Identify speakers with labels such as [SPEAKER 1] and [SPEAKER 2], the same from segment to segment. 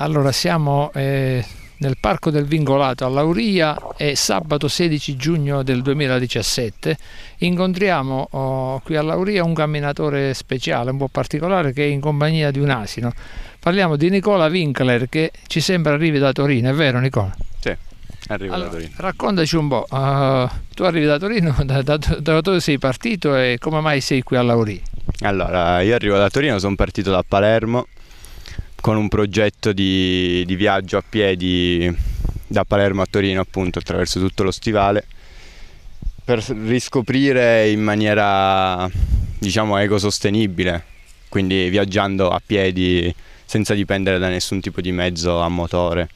[SPEAKER 1] Allora siamo eh, nel Parco del Vingolato a Lauria è sabato 16 giugno del 2017 incontriamo oh, qui a Lauria un camminatore speciale, un po' particolare che è in compagnia di un asino. Parliamo di Nicola Winkler che ci sembra arrivi da Torino, è vero Nicola?
[SPEAKER 2] Sì. Arrivo allora, da Torino.
[SPEAKER 1] Raccontaci un po', uh, tu arrivi da Torino, da, da, da dove sei partito e come mai sei qui a Lauria?
[SPEAKER 2] Allora, io arrivo da Torino, sono partito da Palermo con un progetto di, di viaggio a piedi da Palermo a Torino appunto attraverso tutto lo stivale per riscoprire in maniera diciamo ecosostenibile quindi viaggiando a piedi senza dipendere da nessun tipo di mezzo a motore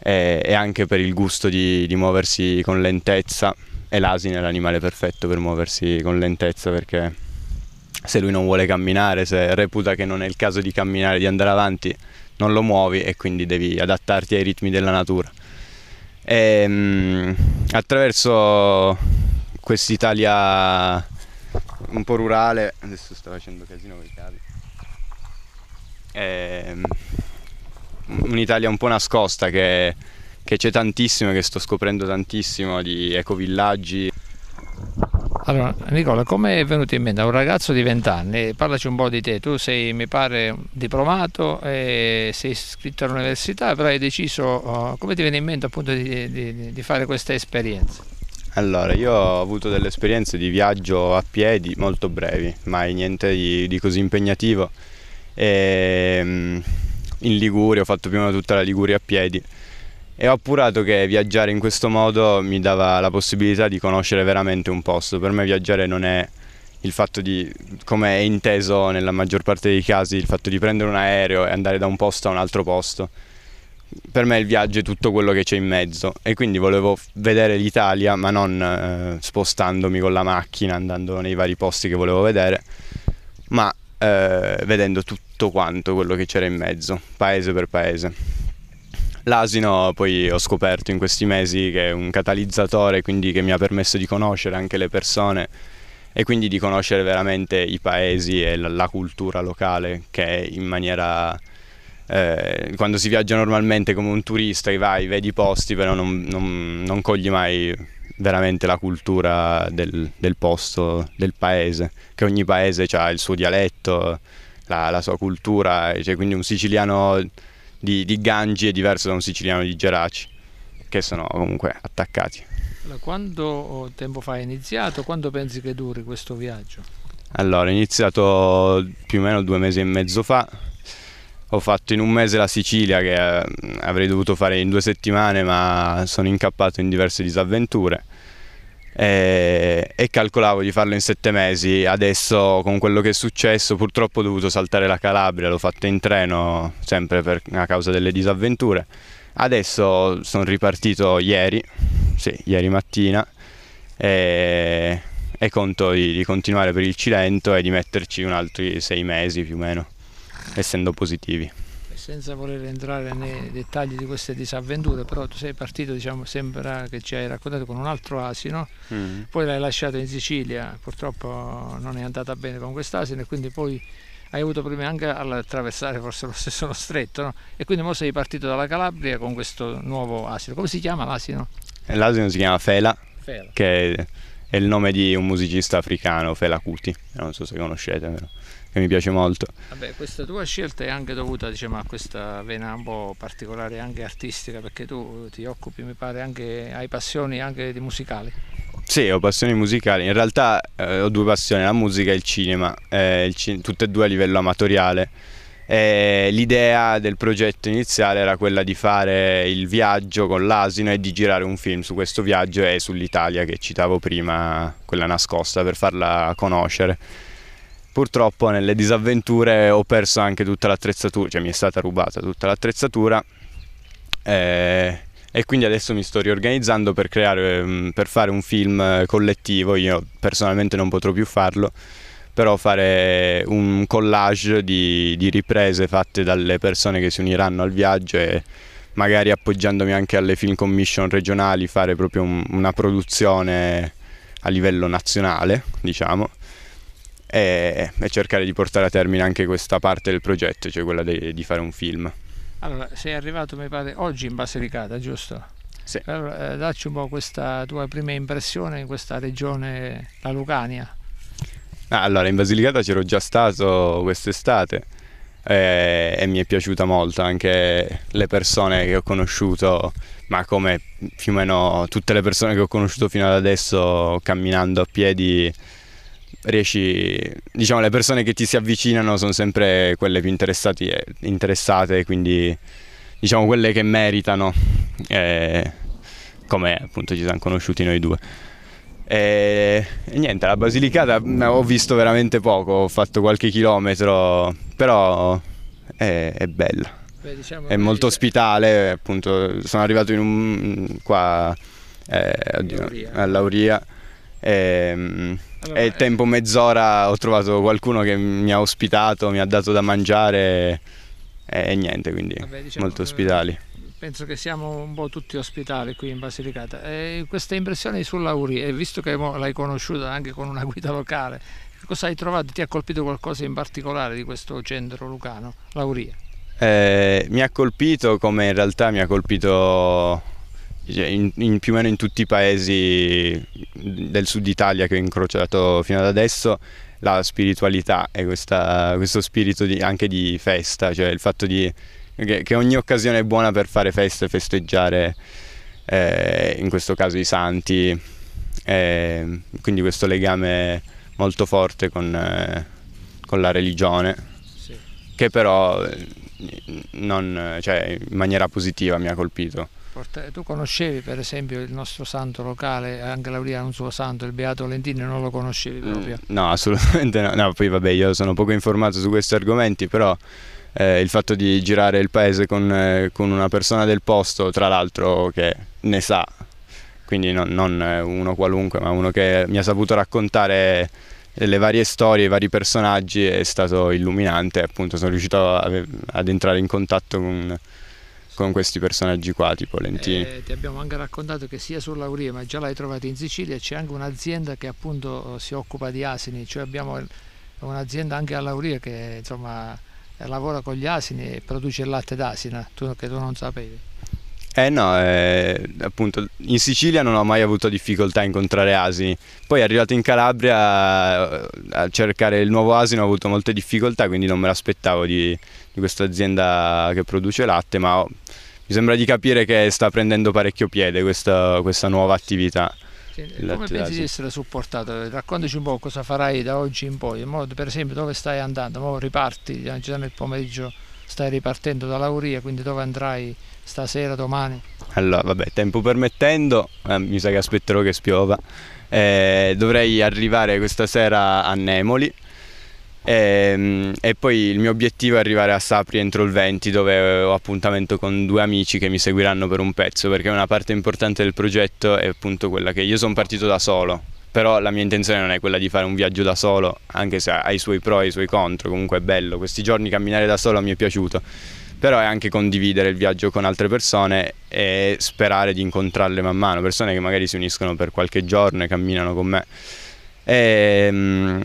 [SPEAKER 2] e, e anche per il gusto di, di muoversi con lentezza e l'asino è l'animale perfetto per muoversi con lentezza perché se lui non vuole camminare, se reputa che non è il caso di camminare, di andare avanti, non lo muovi e quindi devi adattarti ai ritmi della natura. E, ehm, mh, attraverso quest'Italia un po' rurale, adesso sto facendo casino con i cavi, e, ehm, mh, un'Italia un po' nascosta che, che c'è tantissimo, che sto scoprendo tantissimo di ecovillaggi.
[SPEAKER 1] Allora, Nicola, come è venuto in mente a un ragazzo di 20 anni? Parlaci un po' di te, tu sei, mi pare, diplomato, sei iscritto all'università, però hai deciso, oh, come ti viene in mente appunto di, di, di fare questa esperienza?
[SPEAKER 2] Allora, io ho avuto delle esperienze di viaggio a piedi molto brevi, mai niente di, di così impegnativo. E, ehm, in Liguria, ho fatto prima tutta la Liguria a piedi e ho appurato che viaggiare in questo modo mi dava la possibilità di conoscere veramente un posto. Per me viaggiare non è il fatto di, come è inteso nella maggior parte dei casi, il fatto di prendere un aereo e andare da un posto a un altro posto. Per me il viaggio è tutto quello che c'è in mezzo e quindi volevo vedere l'Italia, ma non eh, spostandomi con la macchina, andando nei vari posti che volevo vedere, ma eh, vedendo tutto quanto quello che c'era in mezzo, paese per paese. L'asino poi ho scoperto in questi mesi che è un catalizzatore, quindi che mi ha permesso di conoscere anche le persone e quindi di conoscere veramente i paesi e la cultura locale che in maniera... Eh, quando si viaggia normalmente come un turista, vai, vedi i posti, però non, non, non cogli mai veramente la cultura del, del, posto, del paese, che ogni paese ha il suo dialetto, la, la sua cultura, cioè, quindi un siciliano di, di Gangi è diverso da un siciliano di Geraci, che sono comunque attaccati.
[SPEAKER 1] quanto oh, tempo fa è iniziato? Quando pensi che duri questo viaggio?
[SPEAKER 2] Allora, è iniziato più o meno due mesi e mezzo fa. Ho fatto in un mese la Sicilia che eh, avrei dovuto fare in due settimane, ma sono incappato in diverse disavventure eh, e calcolavo di farlo in sette mesi. Adesso con quello che è successo purtroppo ho dovuto saltare la Calabria, l'ho fatto in treno sempre per, a causa delle disavventure. Adesso sono ripartito ieri, sì, ieri mattina e, e conto di, di continuare per il Cilento e di metterci un altri sei mesi più o meno, essendo positivi
[SPEAKER 1] senza voler entrare nei dettagli di queste disavventure, però tu sei partito, diciamo, sembra che ci hai raccontato con un altro asino, mm. poi l'hai lasciato in Sicilia, purtroppo non è andata bene con quest'asino e quindi poi hai avuto problemi anche all'attraversare forse lo stesso lo stretto, no? E quindi mo sei partito dalla Calabria con questo nuovo asino. Come si chiama l'asino?
[SPEAKER 2] L'asino si chiama Fela, Fela. che è il nome di un musicista africano, Fela Kuti, non so se conoscete, però, che mi piace molto.
[SPEAKER 1] Vabbè, questa tua scelta è anche dovuta diciamo, a questa vena un po' particolare anche artistica, perché tu ti occupi, mi pare, anche, hai passioni anche di musicali.
[SPEAKER 2] Sì, ho passioni musicali, in realtà eh, ho due passioni, la musica e il cinema, eh, il cin- tutte e due a livello amatoriale eh, l'idea del progetto iniziale era quella di fare il viaggio con l'asino e di girare un film su questo viaggio e sull'Italia che citavo prima, quella nascosta, per farla conoscere. Purtroppo nelle disavventure ho perso anche tutta l'attrezzatura, cioè mi è stata rubata tutta l'attrezzatura. Eh, e quindi adesso mi sto riorganizzando per, creare, mm, per fare un film collettivo, io personalmente non potrò più farlo, però fare un collage di, di riprese fatte dalle persone che si uniranno al viaggio e magari appoggiandomi anche alle film commission regionali fare proprio un, una produzione a livello nazionale, diciamo, e, e, cercare di portare a termine anche questa parte del progetto, cioè quella de, di fare un film.
[SPEAKER 1] Allora, sei arrivato, mi pare, oggi in Basilicata, giusto? Sì. Allora, eh, dacci un po' questa tua prima impressione in questa regione, la Lucania.
[SPEAKER 2] Ah, allora, in Basilicata c'ero già stato quest'estate eh, e mi è piaciuta molto anche le persone che ho conosciuto, ma come più o meno tutte le persone che ho conosciuto fino ad adesso camminando a piedi riesci, diciamo, le persone che ti si avvicinano sono sempre quelle più interessate, quindi diciamo quelle che meritano, eh, come appunto ci siamo conosciuti noi due. E, eh, e niente, la Basilicata mm, ho visto veramente poco, ho fatto qualche chilometro, però è, è bella. Beh, diciamo è molto ospitale, appunto, sono arrivato in un, qua eh, Lauria. a Lauria. Ehm, e, allora, e tempo mezz'ora ho trovato qualcuno che mi ha ospitato, mi ha dato da mangiare e, e niente, quindi vabbè, diciamo molto ospitali
[SPEAKER 1] penso che siamo un po' tutti ospitali qui in Basilicata. E queste impressioni su e visto che l'hai conosciuta anche con una guida locale, cosa hai trovato? Ti ha colpito qualcosa in particolare di questo centro lucano, l'Auria?
[SPEAKER 2] Eh, mi ha colpito come in realtà mi ha colpito cioè, in, in più o meno in tutti i paesi del sud Italia che ho incrociato fino ad adesso la spiritualità e questa, questo spirito di, anche di festa, cioè il fatto di che, che ogni occasione è buona per fare feste, e festeggiare eh, in questo caso i santi, eh, quindi questo legame molto forte con, eh, con la religione, sì. che però eh, non, cioè, in maniera positiva mi ha colpito.
[SPEAKER 1] Tu conoscevi per esempio il nostro santo locale, anche Lauriano un suo santo, il Beato Valentino, non lo conoscevi mm, proprio?
[SPEAKER 2] No, assolutamente no. no poi vabbè, io sono poco informato su questi argomenti, però eh, il fatto di girare il paese con, eh, con, una persona del posto, tra l'altro che ne sa, quindi non, non eh, uno qualunque, ma uno che mi ha saputo raccontare le varie storie, i vari personaggi è stato illuminante, appunto sono riuscito a, ad entrare in contatto con, con questi personaggi qua, tipo Lentini. Eh,
[SPEAKER 1] ti abbiamo anche raccontato che sia su Laurie, ma già l'hai trovato in Sicilia, c'è anche un'azienda che appunto si occupa di asini, cioè abbiamo un'azienda anche a Laurie che insomma eh, lavora con gli asini e produce il latte d'asina, tu, che tu non sapevi.
[SPEAKER 2] Eh no, eh, appunto in Sicilia non ho mai avuto difficoltà a incontrare asini, poi arrivato in Calabria eh, a cercare il nuovo asino ho avuto molte difficoltà, quindi non me l'aspettavo di, di questa azienda che produce latte, ma ho, mi sembra di capire che sta prendendo parecchio piede questa, questa nuova attività. Come pensi di essere
[SPEAKER 1] supportato? Raccontaci un po' cosa farai da oggi in poi. Mo, per esempio, dove stai andando? Mo riparti, già nel pomeriggio stai ripartendo da Lauria, quindi dove andrai stasera, domani?
[SPEAKER 2] Allora, vabbè, tempo permettendo, eh, mi sa che aspetterò che spiova. Eh, dovrei arrivare questa sera a Nemoli e, ehm, e, poi il mio obiettivo è arrivare a Sapri entro il 20 dove eh, ho appuntamento con due amici che mi seguiranno per un pezzo perché una parte importante del progetto è appunto quella che io sono partito da solo però la mia intenzione non è quella di fare un viaggio da solo anche se ha i suoi pro e i suoi contro comunque è bello questi giorni camminare da solo mi è piaciuto però è anche condividere il viaggio con altre persone e sperare di incontrarle man mano persone che magari si uniscono per qualche giorno e camminano con me e, ehm,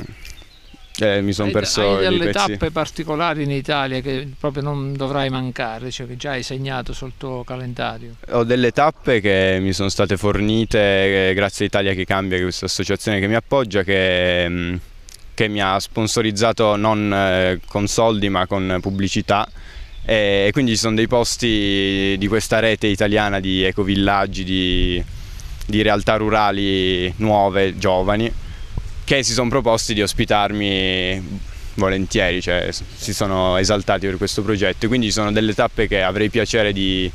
[SPEAKER 2] eh, mi sono perso hai, hai delle pezzi. tappe
[SPEAKER 1] particolari in Italia che proprio non dovrai mancare, cioè che già hai segnato sul tuo calendario.
[SPEAKER 2] Ho delle tappe che mi sono state fornite eh, grazie a Italia che cambia, che è questa associazione che mi appoggia, che, mm, che mi ha sponsorizzato non eh, con soldi ma con pubblicità e quindi ci sono dei posti di questa rete italiana di ecovillaggi, di, di realtà rurali nuove, giovani che si sono proposti di ospitarmi volentieri, cioè, si sono esaltati per questo progetto. Quindi ci sono delle tappe che avrei piacere di,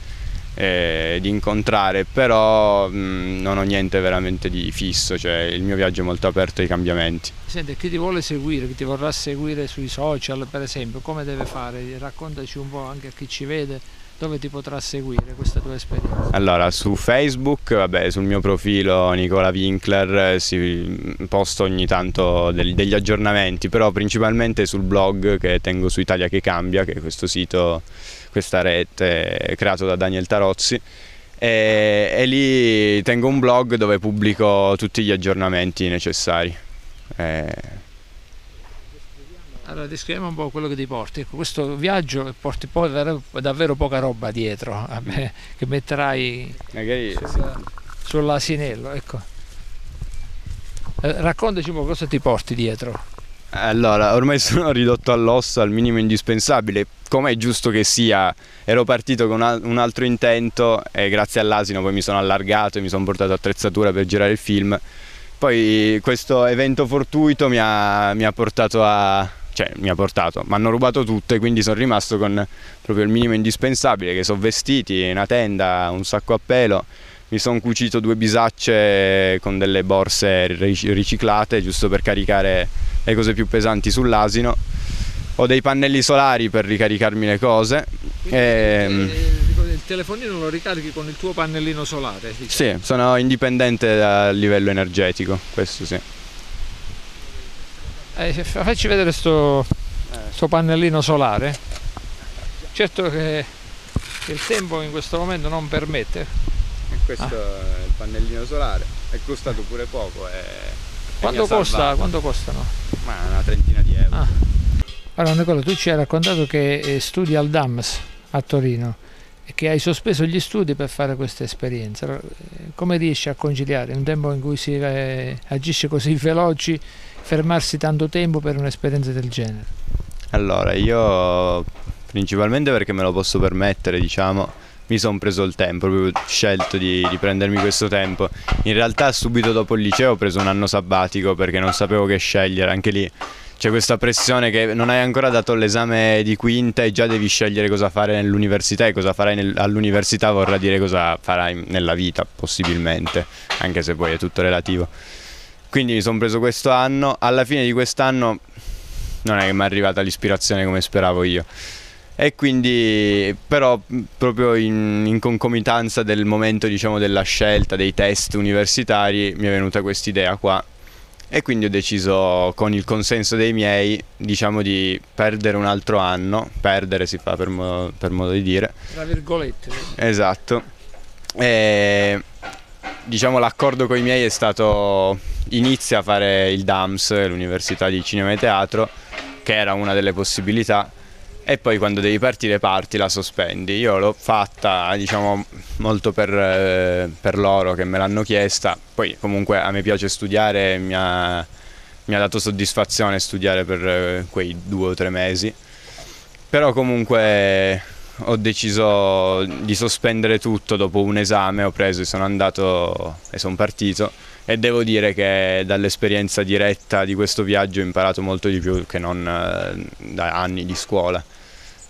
[SPEAKER 2] eh, di incontrare, però mh, mm, non ho niente veramente di fisso, cioè, il mio viaggio è molto aperto ai cambiamenti.
[SPEAKER 1] Senti, chi ti vuole seguire, chi ti vorrà seguire sui social per esempio, come deve fare? Raccontaci un po' anche a chi ci vede dove ti potrà seguire questa tua esperienza?
[SPEAKER 2] Allora, su Facebook, vabbè, sul mio profilo Nicola Winkler eh, si posto ogni tanto del, degli aggiornamenti, però principalmente sul blog che tengo su Italia che cambia, che è questo sito, questa rete creato da Daniel Tarozzi. E, e lì tengo un blog dove pubblico tutti gli aggiornamenti necessari. E eh,
[SPEAKER 1] allora descriviamo un po' quello che ti porti. Ecco, questo viaggio porti poi davvero poca roba dietro a me, che metterai Magari, sulla, sì. sull'asinello. Ecco. Eh, raccontaci un po' cosa ti porti dietro.
[SPEAKER 2] Allora, ormai sono ridotto all'osso, al minimo indispensabile. Com'è giusto che sia, ero partito con un altro intento e grazie all'asino poi mi sono allargato e mi sono portato attrezzatura per girare il film. Poi questo evento fortuito mi ha, mi ha portato a, cioè mi ha portato, mi hanno rubato tutto e quindi sono rimasto con proprio il minimo indispensabile, che sono vestiti, una tenda, un sacco a pelo, mi sono cucito due bisacce con delle borse riciclate, giusto per caricare le cose più pesanti sull'asino, ho dei pannelli solari per ricaricarmi le cose. Ehm,
[SPEAKER 1] e... Il telefonino lo ricarichi con il tuo pannellino solare? Diciamo.
[SPEAKER 2] Sì, sono indipendente a livello energetico, questo sì
[SPEAKER 1] eh, facci vedere sto, sto pannellino solare certo che il tempo in questo momento non permette e eh,
[SPEAKER 2] questo ah. è il pannellino solare è costato pure poco è... Eh. quanto costa? quanto costano? ma una trentina di euro ah.
[SPEAKER 1] allora Nicola tu ci hai raccontato che eh, studi al DAMS a Torino che hai sospeso gli studi per fare questa esperienza. Eh, come riesci a conciliare un tempo in cui si eh, agisce così veloci, fermarsi tanto tempo per un'esperienza del genere?
[SPEAKER 2] Allora, io principalmente perché me lo posso permettere, diciamo, mi sono preso il tempo, proprio scelto di, di, prendermi questo tempo. In realtà subito dopo il liceo ho preso un anno sabbatico perché non sapevo che scegliere, anche lì c'è questa pressione che non hai ancora dato l'esame di quinta e già devi scegliere cosa fare nell'università e cosa farai nel, all'università vorrà dire cosa farai nella vita, possibilmente, anche se poi è tutto relativo. Quindi mi sono preso questo anno, alla fine di quest'anno non è che mi è arrivata l'ispirazione come speravo io. E quindi, però, proprio in, in concomitanza del momento, diciamo, della scelta dei test universitari, mi è venuta questa idea qua e quindi ho deciso con il consenso dei miei diciamo di perdere un altro anno, perdere si fa per, mo per modo di dire. Tra
[SPEAKER 1] virgolette.
[SPEAKER 2] Esatto. E, diciamo l'accordo con i miei è stato inizia a fare il DAMS, l'Università di Cinema e Teatro, che era una delle possibilità e poi quando devi partire parti la sospendi. Io l'ho fatta diciamo molto per, eh, per loro che me l'hanno chiesta, poi comunque a me piace studiare, mi ha, mi ha dato soddisfazione studiare per eh, quei due o tre mesi, però comunque ho deciso di sospendere tutto dopo un esame, ho preso e sono andato e sono partito e devo dire che dall'esperienza diretta di questo viaggio ho imparato molto di più che non eh, da anni di scuola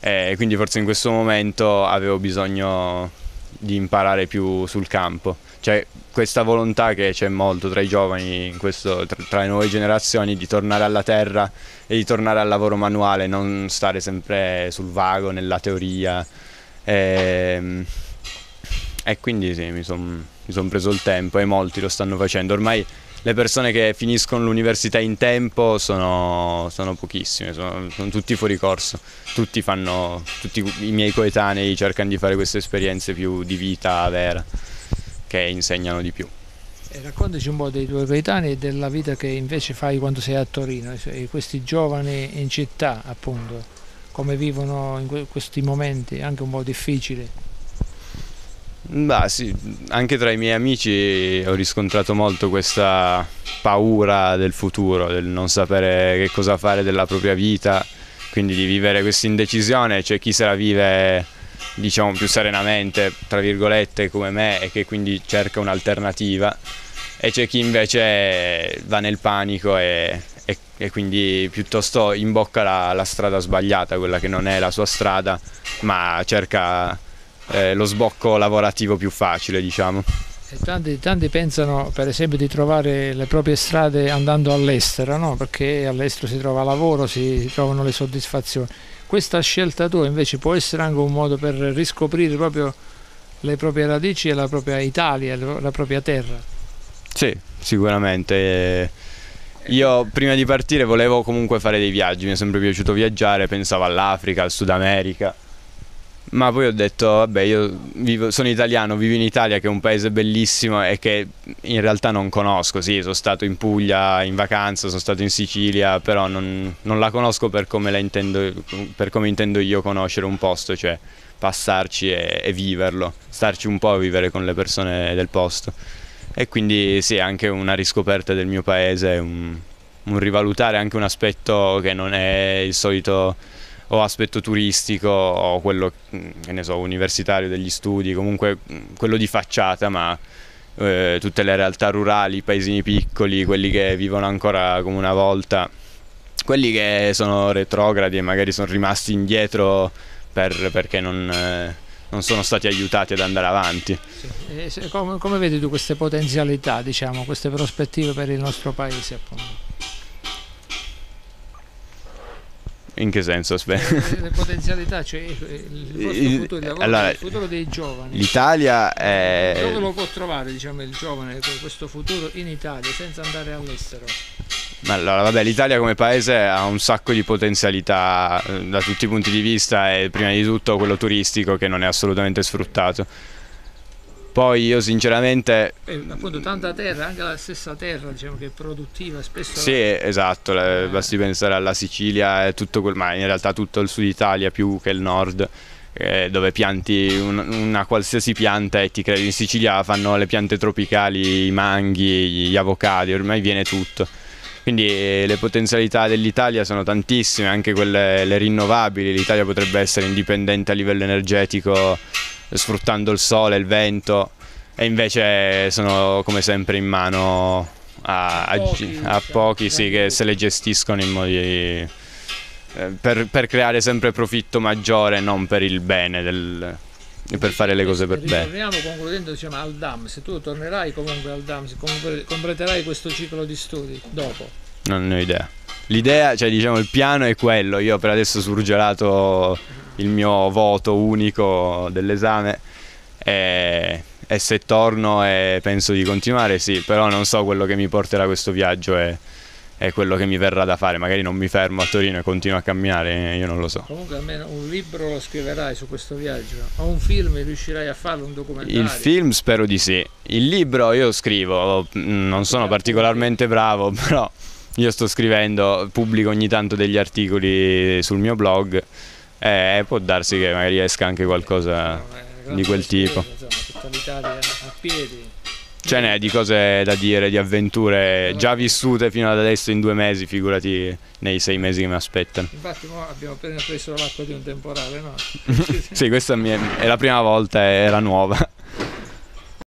[SPEAKER 2] e eh, quindi forse in questo momento avevo bisogno di imparare più sul campo. Cioè questa volontà che c'è molto tra i giovani, questo, tra, le nuove generazioni, di tornare alla terra e di tornare al lavoro manuale, non stare sempre sul vago, nella teoria. E, ehm, e quindi sì, mi sono son preso il tempo e molti lo stanno facendo. Ormai le persone che finiscono l'università in tempo sono, sono pochissime, sono, sono, tutti fuori corso, tutti, fanno, tutti i miei coetanei cercano di fare queste esperienze più di vita vera, che insegnano di più.
[SPEAKER 1] E raccontaci un po' dei tuoi coetanei e della vita che invece fai quando sei a Torino, questi giovani in città appunto, come vivono in questi momenti anche un po' difficili.
[SPEAKER 2] Bah, sì, anche tra i miei amici ho riscontrato molto questa paura del futuro, del non sapere che cosa fare della propria vita, quindi di vivere questa indecisione, c'è cioè chi se la vive diciamo più serenamente, tra virgolette, come me e che quindi cerca un'alternativa e c'è chi invece va nel panico e, e, e quindi piuttosto imbocca la, la strada sbagliata, quella che non è la sua strada, ma cerca eh, lo sbocco lavorativo più facile diciamo.
[SPEAKER 1] Tanti, tanti, pensano per esempio di trovare le proprie strade andando all'estero, no? perché all'estero si trova lavoro, si, si, trovano le soddisfazioni. Questa scelta tua invece può essere anche un modo per riscoprire proprio le proprie radici e la propria Italia, la propria terra.
[SPEAKER 2] Sì, sicuramente. Io prima di partire volevo comunque fare dei viaggi, mi è sempre piaciuto viaggiare, pensavo all'Africa, al Sud America ma poi ho detto, vabbè, io vivo, sono italiano, vivo in Italia che è un paese bellissimo e che in realtà non conosco, sì, sono stato in Puglia in vacanza, sono stato in Sicilia, però non, non la conosco per come, la intendo, per come, intendo, io conoscere un posto, cioè passarci e, e viverlo, starci un po' a vivere con le persone del posto. E quindi sì, anche una riscoperta del mio paese, un, un rivalutare anche un aspetto che non è il solito o aspetto turistico o quello mm, che ne so, universitario degli studi, comunque mm, quello di facciata, ma eh, tutte le realtà rurali, i paesini piccoli, quelli che vivono ancora come una volta, quelli che sono retrogradi e magari sono rimasti indietro per, perché non... Eh, non sono stati aiutati ad andare avanti.
[SPEAKER 1] Sì. Come, come, vedi tu queste potenzialità, diciamo, queste prospettive per il nostro paese? Appunto?
[SPEAKER 2] In che senso? Eh, eh, le potenzialità, cioè eh, il vostro futuro, il lavoro, allora, il futuro dei giovani. L'Italia è... Dove lo
[SPEAKER 1] può trovare diciamo, il giovane con questo futuro in Italia senza andare all'estero?
[SPEAKER 2] Allora, vabbè, l'Italia come paese ha un sacco di potenzialità da tutti i punti di vista e prima di tutto quello turistico che non è assolutamente sfruttato. Poi io sinceramente...
[SPEAKER 1] Eh, appunto tanta terra, anche la stessa terra diciamo che è produttiva spesso... Sì,
[SPEAKER 2] esatto, la... esatto, eh. basti pensare alla Sicilia e tutto quel... ma in realtà tutto il sud Italia più che il nord eh, dove pianti un, una qualsiasi pianta e ti credi in Sicilia fanno le piante tropicali, i manghi, gli avocadi, ormai viene tutto. Quindi eh, le potenzialità dell'Italia sono tantissime, anche quelle rinnovabili, l'Italia potrebbe essere indipendente a livello energetico sfruttando il sole, il vento e invece sono come sempre in mano a, a, pochi, a cioè, pochi cioè, sì, che se le gestiscono in modi eh, per, per, creare sempre profitto maggiore, non per il bene del, per fare le cose per bene.
[SPEAKER 1] Torniamo concludendo diciamo, al DAMS. tu tornerai comunque al DAMS, completerai questo ciclo di studi dopo?
[SPEAKER 2] Non ne ho idea. L'idea, cioè diciamo il piano è quello, io per adesso sul gelato il mio voto unico dell'esame e, e se torno e penso di continuare sì, però non so quello che mi porterà questo viaggio e, e, quello che mi verrà da fare, magari non mi fermo a Torino e continuo a camminare, io non lo so.
[SPEAKER 1] Comunque almeno un libro lo scriverai su questo viaggio o un film riuscirai a farlo, un documentario? Il
[SPEAKER 2] film spero di sì, il libro io scrivo, non sono particolarmente bravo però io sto scrivendo, pubblico ogni tanto degli articoli sul mio blog eh, può darsi che magari esca anche qualcosa eh, eh, di quel tipo. Insomma,
[SPEAKER 1] tutta l'Italia a piedi.
[SPEAKER 2] Ce n'è di cose da dire, di avventure già vissute fino ad adesso in due mesi, figurati nei sei mesi che mi aspettano.
[SPEAKER 1] Infatti abbiamo appena preso l'acqua di un temporale, no?
[SPEAKER 2] sì, questa è la prima volta, era nuova.